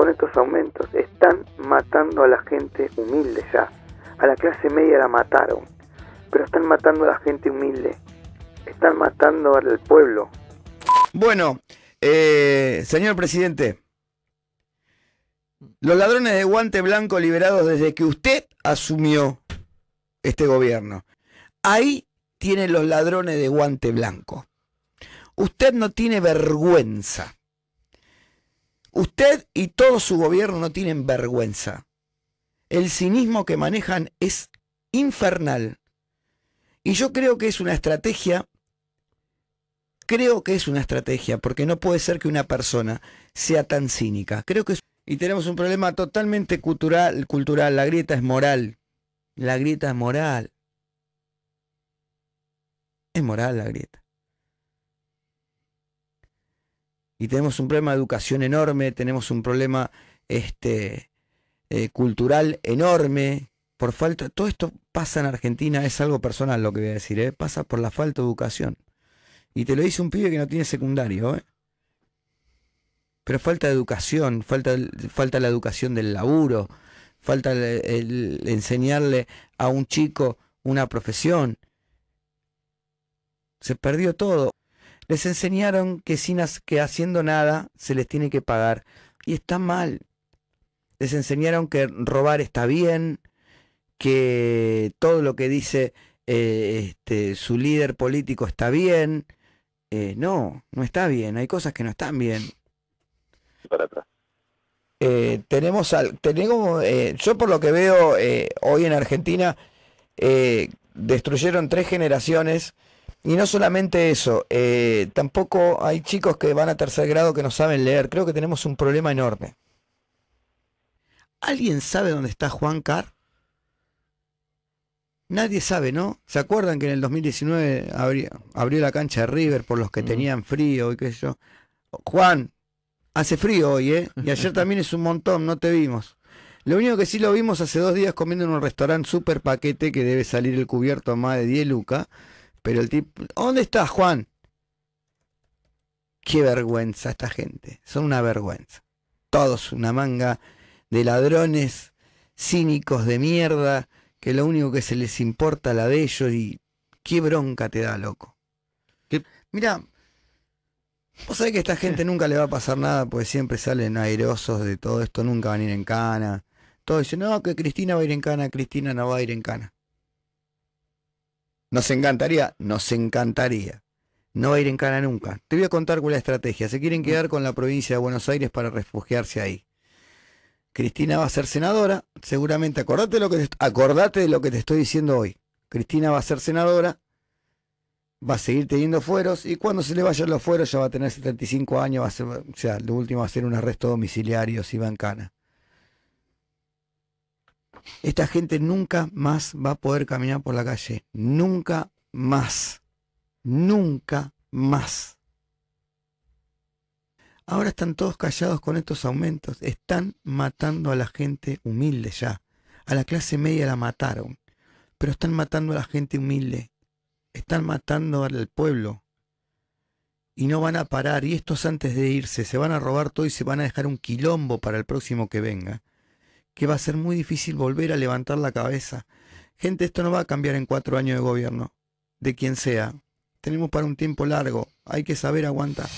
con estos aumentos están matando a la gente humilde ya. A la clase media la mataron, pero están matando a la gente humilde. Están matando al pueblo. Bueno, eh, señor presidente, los ladrones de guante blanco liberados desde que usted asumió este gobierno. Ahí tienen los ladrones de guante blanco. Usted no tiene vergüenza. Usted y todo su gobierno no tienen vergüenza. El cinismo que manejan es infernal. Y yo creo que es una estrategia, creo que es una estrategia, porque no puede ser que una persona sea tan cínica. Creo que Y tenemos un problema totalmente cultural, cultural. La grieta es moral. La grieta es moral. Es moral la grieta. y tenemos un problema de educación enorme, tenemos un problema este, eh, cultural enorme, por falta, todo esto pasa en Argentina, es algo personal lo que voy a decir, ¿eh? pasa por la falta de educación. Y te lo dice un pibe que no tiene secundario, ¿eh? pero falta de educación, falta, falta la educación del laburo, falta el enseñarle a un chico una profesión. Se perdió todo. Les enseñaron que, sin que haciendo nada se les tiene que pagar. Y está mal. Les enseñaron que robar está bien, que todo lo que dice eh, este, su líder político está bien. Eh, no, no está bien. Hay cosas que no están bien. Para atrás. Eh, tenemos al, tenemos, yo por lo que veo hoy en Argentina, destruyeron tres generaciones y no solamente eso, eh, tampoco hay chicos que van a tercer grado que no saben leer. Creo que tenemos un problema enorme. ¿Alguien sabe dónde está Juan Carr? Nadie sabe, ¿no? ¿Se acuerdan que en el 2019 abrió, abrió la cancha de River por los que tenían frío y qué yo? Juan, hace frío hoy, ¿eh? Y ayer también es un montón, no te vimos. Lo único que sí lo vimos hace dos días comiendo en un restaurante super paquete que debe salir el cubierto más de 10 lucas. Pero el tipo, ¿dónde estás, Juan? Qué vergüenza esta gente, son una vergüenza. Todos una manga de ladrones, cínicos de mierda, que lo único que se les importa la de ellos y qué bronca te da, loco. Mirá, Mira, vos sabés que a esta gente nunca le va a pasar nada, porque siempre salen airosos de todo esto, nunca van a ir en cana. Todos dicen, no, que Cristina va a ir en cana, Cristina no va a ir en cana. Nos encantaría, nos encantaría. No va a ir en cana nunca. Te voy a contar con la estrategia. Se quieren quedar con la provincia de Buenos Aires para refugiarse ahí. Cristina va a ser senadora, seguramente acordate, lo que acordate de lo que te estoy diciendo hoy. Cristina va a ser senadora, va a seguir teniendo fueros y cuando se le vayan los fueros ya va a tener 75 años, va a o sea, lo último va a ser un arresto domiciliario si va en cana esta gente nunca más va a poder caminar por la calle. Nunca más. Nunca más. Ahora están todos callados con estos aumentos. Están matando a la gente humilde ya. A la clase media la mataron. Pero están matando a la gente humilde. Están matando al pueblo. Y no van a parar. Y estos antes de irse se van a robar todo y se van a dejar un quilombo para el próximo que venga que va a ser muy difícil volver a levantar la cabeza. Gente, esto no va a cambiar en cuatro años de gobierno, de quien sea. Tenemos para un tiempo largo, hay que saber aguantar.